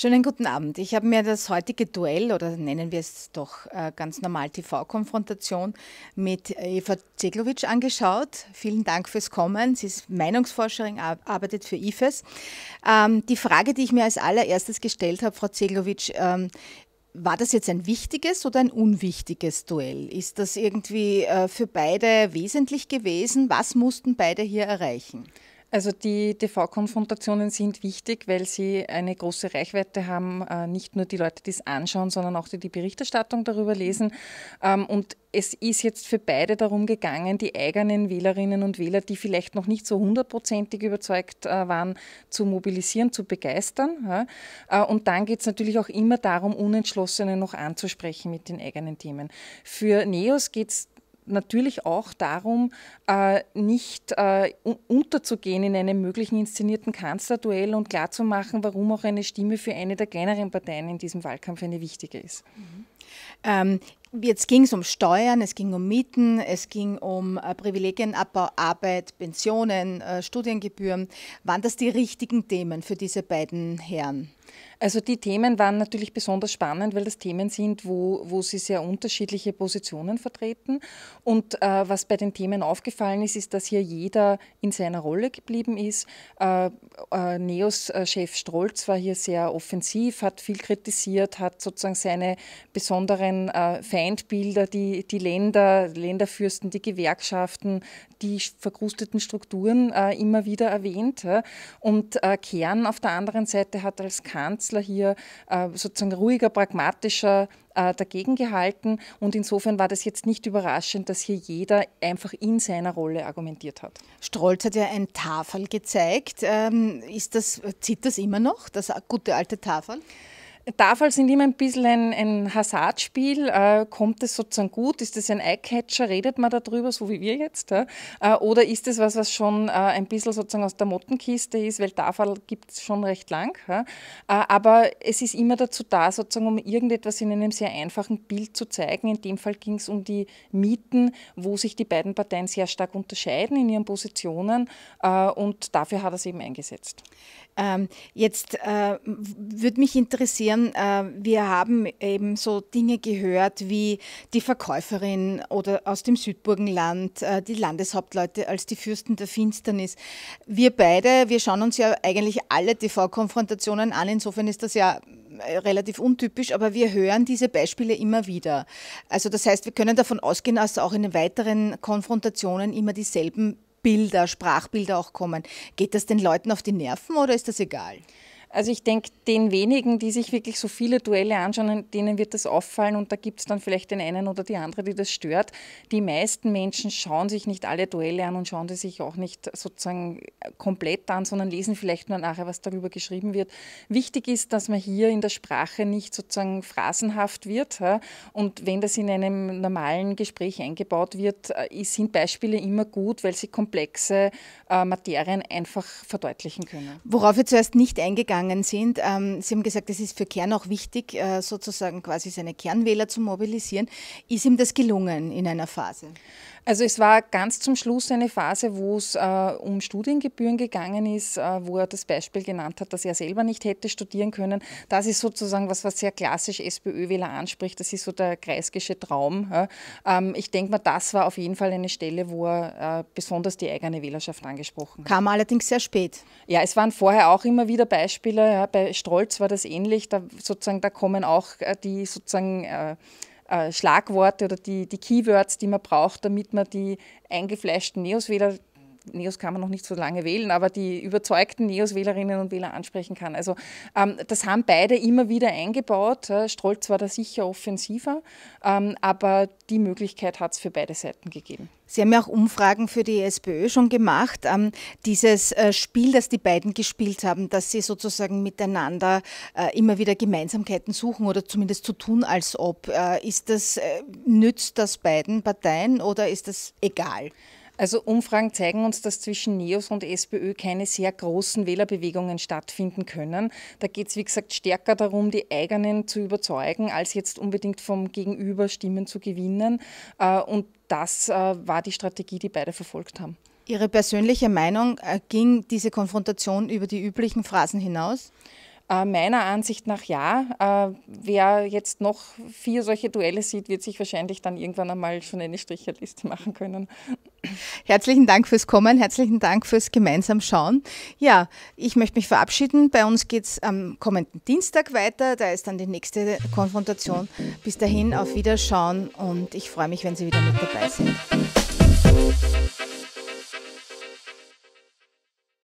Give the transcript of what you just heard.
Schönen guten Abend. Ich habe mir das heutige Duell oder nennen wir es doch äh, ganz normal TV-Konfrontation mit Eva Zeglovic angeschaut. Vielen Dank fürs Kommen. Sie ist Meinungsforscherin, arbeitet für IFES. Ähm, die Frage, die ich mir als allererstes gestellt habe, Frau Zeglovic, ähm, war das jetzt ein wichtiges oder ein unwichtiges Duell? Ist das irgendwie äh, für beide wesentlich gewesen? Was mussten beide hier erreichen? Also die TV-Konfrontationen sind wichtig, weil sie eine große Reichweite haben, äh, nicht nur die Leute, die es anschauen, sondern auch die die Berichterstattung darüber lesen. Ähm, und es ist jetzt für beide darum gegangen, die eigenen Wählerinnen und Wähler, die vielleicht noch nicht so hundertprozentig überzeugt äh, waren, zu mobilisieren, zu begeistern. Äh, und dann geht es natürlich auch immer darum, Unentschlossene noch anzusprechen mit den eigenen Themen. Für Neos geht es natürlich auch darum, äh, nicht äh, unterzugehen in einem möglichen inszenierten Kanzlerduell und klarzumachen, warum auch eine Stimme für eine der kleineren Parteien in diesem Wahlkampf eine wichtige ist. Mhm. Ähm, jetzt ging es um Steuern, es ging um Mieten, es ging um äh, Privilegienabbau, Arbeit, Pensionen, Studiengebühren. Waren das die richtigen Themen für diese beiden Herren? Also die Themen waren natürlich besonders spannend, weil das Themen sind, wo, wo sie sehr unterschiedliche Positionen vertreten. Und äh, was bei den Themen aufgefallen ist, ist, dass hier jeder in seiner Rolle geblieben ist. Äh, äh, Neos-Chef äh, Strolz war hier sehr offensiv, hat viel kritisiert, hat sozusagen seine besonderen äh, Feindbilder, die, die Länder, Länderfürsten, die Gewerkschaften, die verkrusteten Strukturen äh, immer wieder erwähnt. Und Kern auf der anderen Seite hat als Kanzler Kanzler hier äh, sozusagen ruhiger, pragmatischer äh, dagegen gehalten. Und insofern war das jetzt nicht überraschend, dass hier jeder einfach in seiner Rolle argumentiert hat. Strolz hat ja ein Tafel gezeigt. Ähm, ist das, zieht das immer noch, das gute alte Tafel? Also Tafel sind immer ein bisschen ein, ein Hazardspiel. Äh, kommt es sozusagen gut? Ist es ein Eyecatcher? Redet man darüber, so wie wir jetzt? Äh, oder ist es was, was schon äh, ein bisschen sozusagen aus der Mottenkiste ist? Weil Tafel gibt es schon recht lang. Ja? Äh, aber es ist immer dazu da, sozusagen, um irgendetwas in einem sehr einfachen Bild zu zeigen. In dem Fall ging es um die Mieten, wo sich die beiden Parteien sehr stark unterscheiden in ihren Positionen. Äh, und dafür hat er es eben eingesetzt. Ähm, jetzt äh, würde mich interessieren, interessieren. Äh, wir haben eben so Dinge gehört wie die Verkäuferin oder aus dem Südburgenland, äh, die Landeshauptleute als die Fürsten der Finsternis. Wir beide, wir schauen uns ja eigentlich alle TV-Konfrontationen an. Insofern ist das ja äh, relativ untypisch, aber wir hören diese Beispiele immer wieder. Also das heißt, wir können davon ausgehen, dass auch in den weiteren Konfrontationen immer dieselben Bilder, Sprachbilder auch kommen. Geht das den Leuten auf die Nerven oder ist das egal? Also ich denke, den wenigen, die sich wirklich so viele Duelle anschauen, denen wird das auffallen und da gibt es dann vielleicht den einen oder die andere, die das stört. Die meisten Menschen schauen sich nicht alle Duelle an und schauen sie sich auch nicht sozusagen komplett an, sondern lesen vielleicht nur nachher, was darüber geschrieben wird. Wichtig ist, dass man hier in der Sprache nicht sozusagen phrasenhaft wird. Und wenn das in einem normalen Gespräch eingebaut wird, äh, sind Beispiele immer gut, weil sie komplexe äh, Materien einfach verdeutlichen können. Worauf wir zuerst nicht eingegangen gegangen sind. Ähm, Sie haben gesagt, es ist für Kern auch wichtig, äh, sozusagen quasi seine Kernwähler zu mobilisieren. Ist ihm das gelungen in einer Phase? Also es war ganz zum Schluss eine Phase, wo es äh, um Studiengebühren gegangen ist, äh, wo er das Beispiel genannt hat, dass er selber nicht hätte studieren können. Das ist sozusagen was, was sehr klassisch SPÖ-Wähler anspricht. Das ist so der kreisgische Traum. Ja. Ähm, ich denke mal, das war auf jeden Fall eine Stelle, wo er äh, besonders die eigene Wählerschaft angesprochen hat. Kam allerdings sehr spät. Ja, es waren vorher auch immer wieder Beispiele, Schauspieler. Ja, bei Strolz war das ähnlich. Da, sozusagen, da kommen auch äh, die sozusagen äh, äh, Schlagworte oder die, die Keywords, die man braucht, damit man die eingefleischten Neos wieder Neos kann man noch nicht so lange wählen, aber die überzeugten Neos-Wählerinnen und Wähler ansprechen kann. Also ähm, das haben beide immer wieder eingebaut. Äh, Strolz war da sicher offensiver, ähm, aber die Möglichkeit hat es für beide Seiten gegeben. Sie haben ja auch Umfragen für die SPÖ schon gemacht. Ähm, dieses äh, Spiel, das die beiden gespielt haben, dass sie sozusagen miteinander äh, immer wieder Gemeinsamkeiten suchen oder zumindest zu so tun, als ob, ist das, nützt das beiden Parteien oder ist das egal? Also Umfragen zeigen uns, dass zwischen NEOS und SPÖ keine sehr großen Wählerbewegungen stattfinden können. Da geht es, wie gesagt, stärker darum, die eigenen zu überzeugen, als jetzt unbedingt vom Gegenüber Stimmen zu gewinnen. Äh, und das äh, war die Strategie, die beide verfolgt haben. Ihre persönliche Meinung, äh, ging diese Konfrontation über die üblichen Phrasen hinaus? Äh, meiner Ansicht nach ja. Äh, wer jetzt noch vier solche Duelle sieht, wird sich wahrscheinlich dann irgendwann einmal schon eine Stricherliste machen können. Herzlichen Dank fürs Kommen, herzlichen Dank fürs gemeinsam Schauen. Ja, ich möchte mich verabschieden. Bei uns geht es am kommenden Dienstag weiter. Da ist dann die nächste Konfrontation. Bis dahin auf Wiederschauen und ich freue mich, wenn Sie wieder mit dabei sind.